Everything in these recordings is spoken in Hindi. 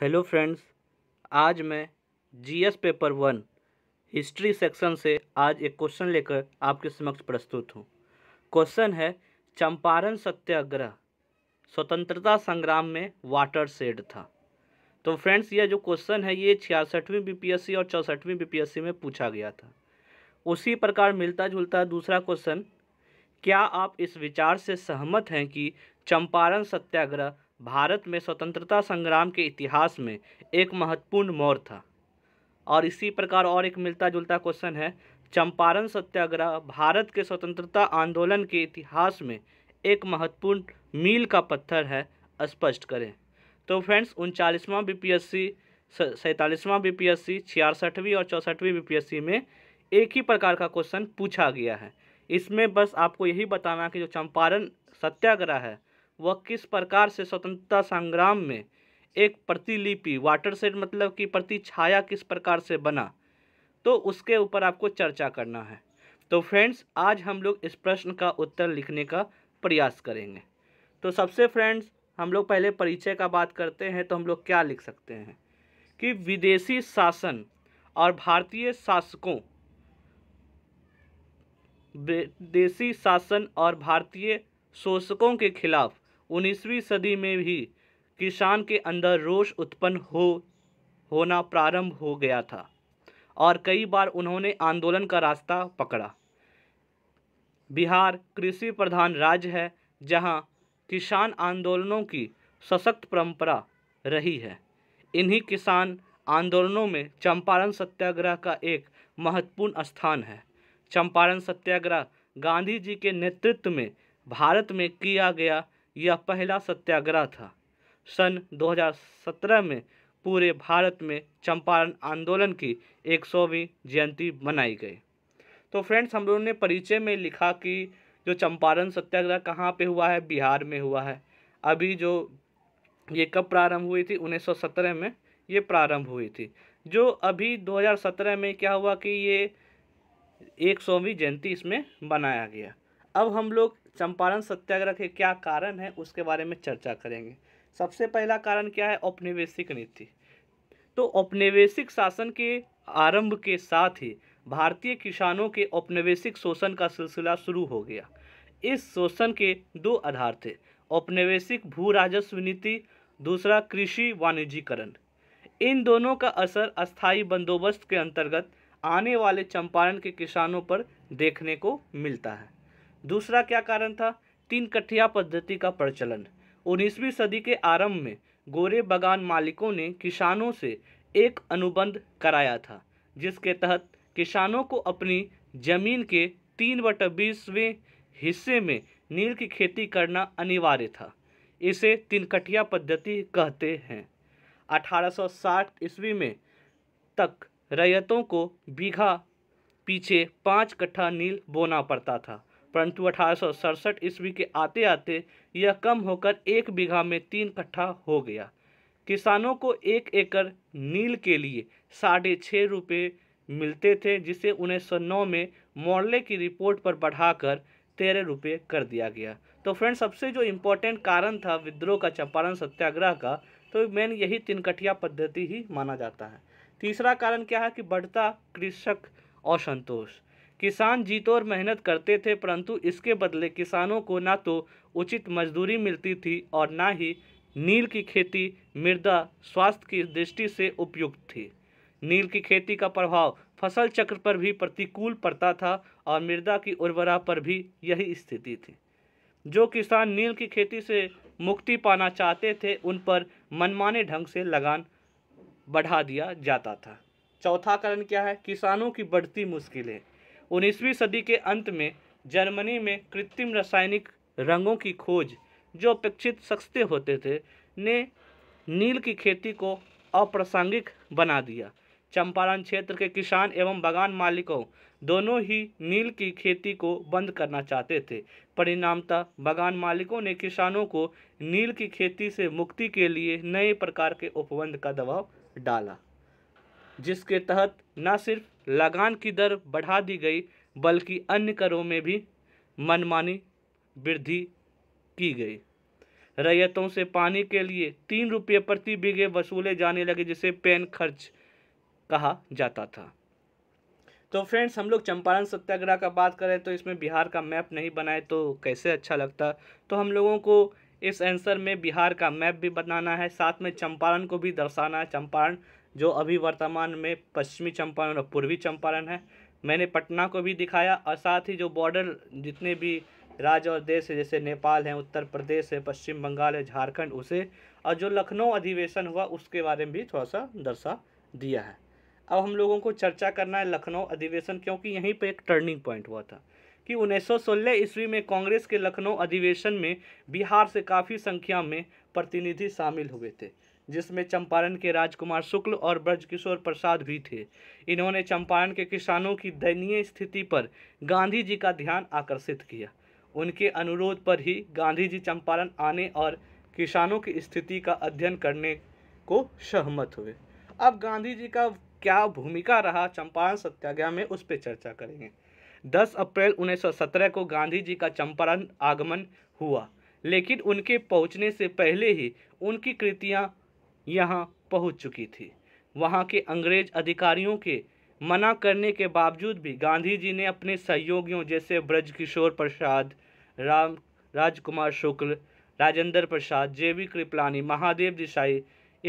हेलो फ्रेंड्स आज मैं GS paper one history section से आज एक क्वेश्चन लेकर आपके समक्ष प्रस्तुत हूँ क्वेश्चन है चंपारण सत्याग्रह स्वतंत्रता संग्राम में वाटर सेड था तो फ्रेंड्स यह जो क्वेश्चन है ये छियासठवीं बीपीएससी और चौंसठवीं बीपीएससी में पूछा गया था उसी प्रकार मिलता जुलता दूसरा क्वेश्चन क्या आप इस विचार से सहमत हैं कि चंपारण सत्याग्रह भारत में स्वतंत्रता संग्राम के इतिहास में एक महत्वपूर्ण मोड़ था और इसी प्रकार और एक मिलता जुलता क्वेश्चन है चंपारण सत्याग्रह भारत के स्वतंत्रता आंदोलन के इतिहास में एक महत्वपूर्ण मील का पत्थर है स्पष्ट करें तो फ्रेंड्स उनचालीसवां बीपीएससी सैंतालीसवां बीपीएससी छियासठवीं और चौंसठवीं बीपीएससी में एक ही प्रकार का क्वेश्चन पूछा गया है इसमें बस आपको यही बताना कि जो चंपारण सत्याग्रह है वह किस प्रकार से स्वतंत्रता संग्राम में एक प्रतिलिपि वाटर सेट मतलब कि प्रति छाया किस प्रकार से बना तो उसके ऊपर आपको चर्चा करना है तो फ्रेंड्स आज हम लोग इस प्रश्न का उत्तर लिखने का प्रयास करेंगे तो सबसे फ्रेंड्स हम लोग पहले परिचय का बात करते हैं तो हम लोग क्या लिख सकते हैं कि विदेशी शासन और भारतीय शासकों विदेशी शासन और भारतीय शोषकों के खिलाफ उन्नीसवीं सदी में भी किसान के अंदर रोष उत्पन्न हो होना प्रारंभ हो गया था और कई बार उन्होंने आंदोलन का रास्ता पकड़ा बिहार कृषि प्रधान राज्य है जहां किसान आंदोलनों की सशक्त परंपरा रही है इन्हीं किसान आंदोलनों में चंपारण सत्याग्रह का एक महत्वपूर्ण स्थान है चंपारण सत्याग्रह गांधी जी के नेतृत्व में भारत में किया गया यह पहला सत्याग्रह था सन 2017 में पूरे भारत में चंपारण आंदोलन की एक सौवीं जयंती मनाई गई तो फ्रेंड्स हम लोगों ने परिचय में लिखा कि जो चंपारण सत्याग्रह कहाँ पे हुआ है बिहार में हुआ है अभी जो ये कब प्रारंभ हुई थी 1917 में ये प्रारंभ हुई थी जो अभी 2017 में क्या हुआ कि ये एक सौवीं जयंती इसमें मनाया गया अब हम लोग चंपारण सत्याग्रह के क्या कारण है उसके बारे में चर्चा करेंगे सबसे पहला कारण क्या है औपनिवेशिक नीति तो औपनिवेशिक शासन के आरंभ के साथ ही भारतीय किसानों के औपनिवेशिक शोषण का सिलसिला शुरू हो गया इस शोषण के दो आधार थे औपनिवेशिक भू राजस्व नीति दूसरा कृषि वाणिज्यकरण इन दोनों का असर अस्थाई बंदोबस्त के अंतर्गत आने वाले चंपारण के किसानों पर देखने को मिलता है दूसरा क्या कारण था तीन कठिया पद्धति का प्रचलन उन्नीसवीं सदी के आरंभ में गोरे बगान मालिकों ने किसानों से एक अनुबंध कराया था जिसके तहत किसानों को अपनी जमीन के तीन बट बीसवें हिस्से में नील की खेती करना अनिवार्य था इसे तिनकटिया पद्धति कहते हैं 1860 ईस्वी में तक रैयतों को बीघा पीछे पाँच कट्ठा नील बोना पड़ता था परंतु अठारह ईस्वी के आते आते यह कम होकर एक बीघा में तीन कट्ठा हो गया किसानों को एक एकड़ नील के लिए साढ़े छः रुपये मिलते थे जिसे उन्नीस सौ नौ में मॉडले की रिपोर्ट पर बढ़ाकर तेरह रुपये कर दिया गया तो फ्रेंड सबसे जो इम्पोर्टेंट कारण था विद्रोह का चंपारण सत्याग्रह का तो मेन यही तिनकटिया पद्धति ही माना जाता है तीसरा कारण क्या है कि बढ़ता कृषक असंतोष किसान जीत और मेहनत करते थे परंतु इसके बदले किसानों को ना तो उचित मजदूरी मिलती थी और ना ही नील की खेती मृदा स्वास्थ्य की दृष्टि से उपयुक्त थी नील की खेती का प्रभाव फसल चक्र पर भी प्रतिकूल पड़ता था और मृदा की उर्वरा पर भी यही स्थिति थी जो किसान नील की खेती से मुक्ति पाना चाहते थे उन पर मनमाने ढंग से लगान बढ़ा दिया जाता था चौथा कारण क्या है किसानों की बढ़ती मुश्किलें उन्नीसवीं सदी के अंत में जर्मनी में कृत्रिम रासायनिक रंगों की खोज जो अपेक्षित सस्ते होते थे ने नील की खेती को अप्रासंगिक बना दिया चंपारण क्षेत्र के किसान एवं बागान मालिकों दोनों ही नील की खेती को बंद करना चाहते थे परिणामतः बागान मालिकों ने किसानों को नील की खेती से मुक्ति के लिए नए प्रकार के उपबंध का दबाव डाला जिसके तहत न सिर्फ लगान की दर बढ़ा दी गई बल्कि अन्य करों में भी मनमानी वृद्धि की गई रैयतों से पानी के लिए तीन रुपये प्रति बीघे वसूले जाने लगे जिसे पेन खर्च कहा जाता था तो फ्रेंड्स हम लोग चंपारण सत्याग्रह का बात करें तो इसमें बिहार का मैप नहीं बनाए तो कैसे अच्छा लगता तो हम लोगों को इस आंसर में बिहार का मैप भी बनाना है साथ में चंपारण को भी दर्शाना है चंपारण जो अभी वर्तमान में पश्चिमी चंपारण और पूर्वी चंपारण है मैंने पटना को भी दिखाया और साथ ही जो बॉर्डर जितने भी राज्य और देश है जैसे नेपाल है उत्तर प्रदेश है पश्चिम बंगाल है झारखंड उसे और जो लखनऊ अधिवेशन हुआ उसके बारे में भी थोड़ा सा दर्शा दिया है अब हम लोगों को चर्चा करना है लखनऊ अधिवेशन क्योंकि यहीं पर एक टर्निंग पॉइंट हुआ था कि उन्नीस सौ ईस्वी में कांग्रेस के लखनऊ अधिवेशन में बिहार से काफ़ी संख्या में प्रतिनिधि शामिल हुए थे जिसमें चंपारण के राजकुमार शुक्ल और ब्रजकिशोर प्रसाद भी थे इन्होंने चंपारण के किसानों की दयनीय स्थिति पर गांधी जी का ध्यान आकर्षित किया उनके अनुरोध पर ही गांधी जी चंपारण आने और किसानों की स्थिति का अध्ययन करने को सहमत हुए अब गांधी जी का क्या भूमिका रहा चंपारण सत्याग्रह में उस पर चर्चा करेंगे 10 अप्रैल 1917 को गांधी जी का चंपारण आगमन हुआ लेकिन उनके पहुंचने से पहले ही उनकी कृतियां यहाँ पहुँच चुकी थी वहाँ के अंग्रेज अधिकारियों के मना करने के बावजूद भी गांधी जी ने अपने सहयोगियों जैसे ब्रजकिशोर प्रसाद राम राजकुमार शुक्ल राजेंद्र प्रसाद जे वी कृपलानी महादेव देसाई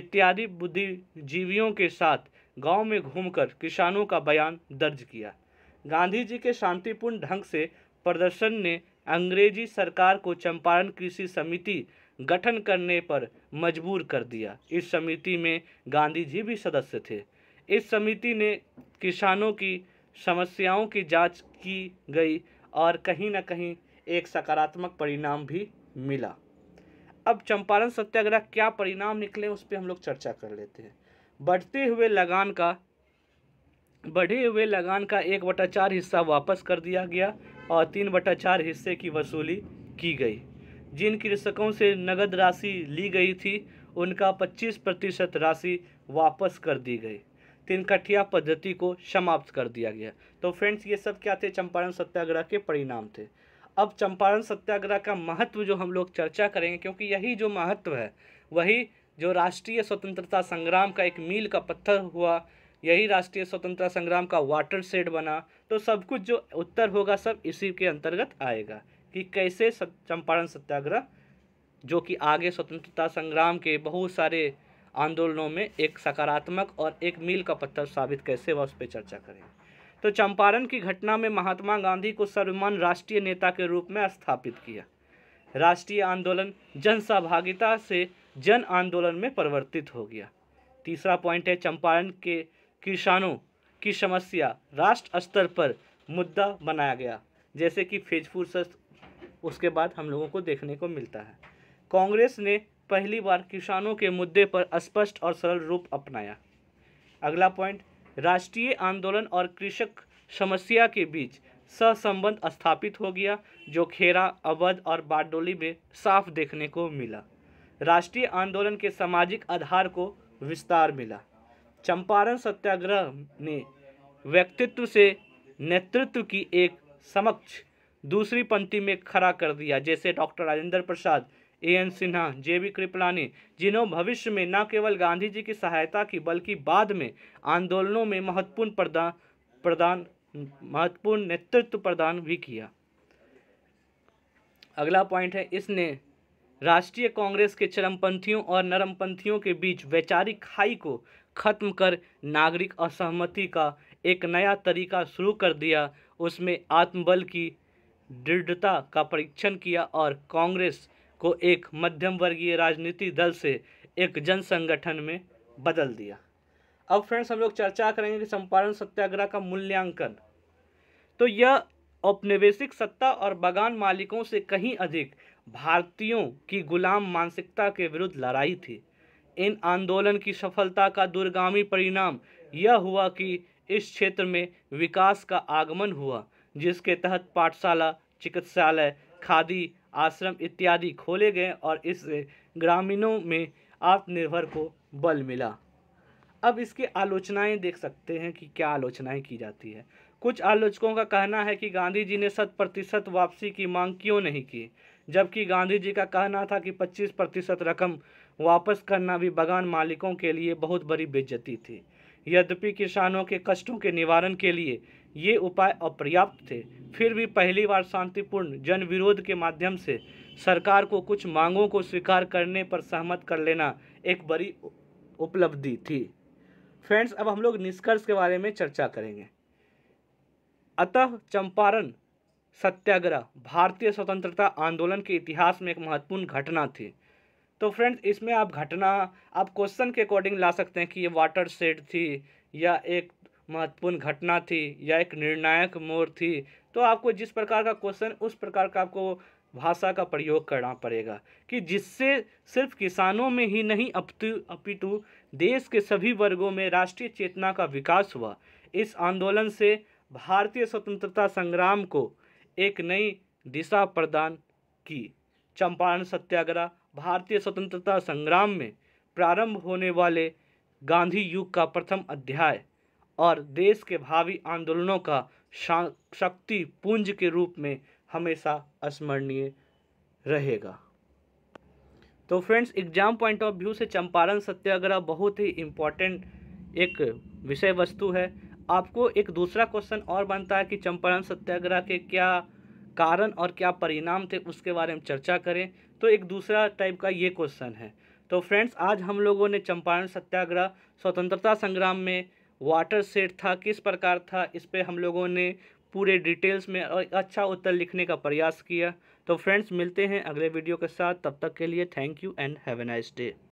इत्यादि बुद्धिजीवियों के साथ गांव में घूमकर किसानों का बयान दर्ज किया गांधी जी के शांतिपूर्ण ढंग से प्रदर्शन ने अंग्रेजी सरकार को चंपारण कृषि समिति गठन करने पर मजबूर कर दिया इस समिति में गांधी जी भी सदस्य थे इस समिति ने किसानों की समस्याओं की जांच की गई और कहीं ना कहीं एक सकारात्मक परिणाम भी मिला अब चंपारण सत्याग्रह क्या परिणाम निकले उस पर हम लोग चर्चा कर लेते हैं बढ़ते हुए लगान का बढ़े हुए लगान का एक बटा चार हिस्सा वापस कर दिया गया और तीन बटा चार हिस्से की वसूली की गई जिन कृषकों से नगद राशि ली गई थी उनका 25 प्रतिशत राशि वापस कर दी गई तिनकठिया पद्धति को समाप्त कर दिया गया तो फ्रेंड्स ये सब क्या थे चंपारण सत्याग्रह के परिणाम थे अब चंपारण सत्याग्रह का महत्व जो हम लोग चर्चा करेंगे क्योंकि यही जो महत्व है वही जो राष्ट्रीय स्वतंत्रता संग्राम का एक मील का पत्थर हुआ यही राष्ट्रीय स्वतंत्रता संग्राम का वाटर सेड बना तो सब कुछ जो उत्तर होगा सब इसी के अंतर्गत आएगा कि कैसे चंपारण सत्याग्रह जो कि आगे स्वतंत्रता संग्राम के बहुत सारे आंदोलनों में एक सकारात्मक और एक मील का पत्थर साबित कैसे हुआ उस पर चर्चा करें तो चंपारण की घटना में महात्मा गांधी को सर्वमान राष्ट्रीय नेता के रूप में स्थापित किया राष्ट्रीय आंदोलन जन सहभागिता से जन आंदोलन में परिवर्तित हो गया तीसरा पॉइंट है चंपारण के किसानों की समस्या राष्ट्र स्तर पर मुद्दा बनाया गया जैसे कि फेजपुर उसके बाद हम लोगों को देखने को मिलता है कांग्रेस ने पहली बार किसानों के मुद्दे पर स्पष्ट और सरल रूप अपनाया अगला पॉइंट राष्ट्रीय आंदोलन और कृषक समस्या के बीच सहसंबंध स्थापित हो गया जो खेरा अवध और बारडोली में साफ देखने को मिला राष्ट्रीय आंदोलन के सामाजिक आधार को विस्तार मिला चंपारण सत्याग्रह ने व्यक्तित्व से नेतृत्व की एक समक्ष दूसरी पंक्ति में खड़ा कर दिया जैसे doctor Rajendra Prasad A N Sinha J B Kripalani जिन्होंने भविष्य में न केवल गांधी जी की सहायता की बल्कि बाद में आंदोलनों में महत्वपूर्ण प्रदान प्रदान महत्वपूर्ण नेतृत्व प्रदान भी किया अगला पॉइंट है इसने राष्ट्रीय कांग्रेस के चरमपंथियों और नरमपंथियों के बीच वैचारिक खाई को खत्म कर नागरिक असहमति का एक नया तरीका शुरू कर दिया उसमें आत्मबल की दृढ़ता का परीक्षण किया और कांग्रेस को एक मध्यम वर्गीय राजनीति दल से एक जन संगठन में बदल दिया अब फ्रेंड्स हम लोग चर्चा करेंगे कि चंपारण सत्याग्रह का मूल्यांकन तो यह औपनिवेशिक सत्ता और बागान मालिकों से कहीं अधिक भारतीयों की गुलाम मानसिकता के विरुद्ध लड़ाई थी इन आंदोलन की सफलता का दूरगामी परिणाम यह हुआ कि इस क्षेत्र में विकास का आगमन हुआ जिसके तहत पाठशाला चिकित्सालय खादी आश्रम इत्यादि खोले गए और इससे ग्रामीणों में आत्मनिर्भर को बल मिला अब इसकी आलोचनाएं देख सकते हैं कि क्या आलोचनाएं की जाती है कुछ आलोचकों का कहना है कि गांधी जी ने शत प्रतिशत वापसी की मांग क्यों नहीं की जबकि गांधी जी का कहना था कि 25 प्रतिशत रकम वापस करना भी बगान मालिकों के लिए बहुत बड़ी बेज्जती थी यद्यपि किसानों के कष्टों के निवारण के लिए ये उपाय अपर्याप्त थे फिर भी पहली बार शांतिपूर्ण जन विरोध के माध्यम से सरकार को कुछ मांगों को स्वीकार करने पर सहमत कर लेना एक बड़ी उपलब्धि थी फ्रेंड्स अब हम लोग निष्कर्ष के बारे में चर्चा करेंगे अतः चंपारण सत्याग्रह भारतीय स्वतंत्रता आंदोलन के इतिहास में एक महत्वपूर्ण घटना थी तो फ्रेंड्स इसमें आप घटना आप क्वेश्चन के अकॉर्डिंग ला सकते हैं कि ये वाटर सेड थी या एक महत्वपूर्ण घटना थी या एक निर्णायक मोड़ थी तो आपको जिस प्रकार का क्वेश्चन उस प्रकार का आपको भाषा का प्रयोग करना पड़ेगा कि जिससे सिर्फ किसानों में ही नहीं अपितु देश के सभी वर्गों में राष्ट्रीय चेतना का विकास हुआ इस आंदोलन से भारतीय स्वतंत्रता संग्राम को एक नई दिशा प्रदान की चंपारण सत्याग्रह भारतीय स्वतंत्रता संग्राम में प्रारंभ होने वाले गांधी युग का प्रथम अध्याय और देश के भावी आंदोलनों का शक्ति पुंज के रूप में हमेशा स्मरणीय रहेगा तो friends exam point of view से चंपारण सत्याग्रह बहुत ही इम्पॉर्टेंट एक विषय वस्तु है आपको एक दूसरा क्वेश्चन और बनता है कि चंपारण सत्याग्रह के क्या कारण और क्या परिणाम थे उसके बारे में चर्चा करें तो एक दूसरा टाइप का ये क्वेश्चन है तो फ्रेंड्स आज हम लोगों ने चंपारण सत्याग्रह स्वतंत्रता संग्राम में वाटर सेट था किस प्रकार था इस पर हम लोगों ने पूरे डिटेल्स में और अच्छा उत्तर लिखने का प्रयास किया तो फ्रेंड्स मिलते हैं अगले वीडियो के साथ तब तक के लिए thank you and have a nice day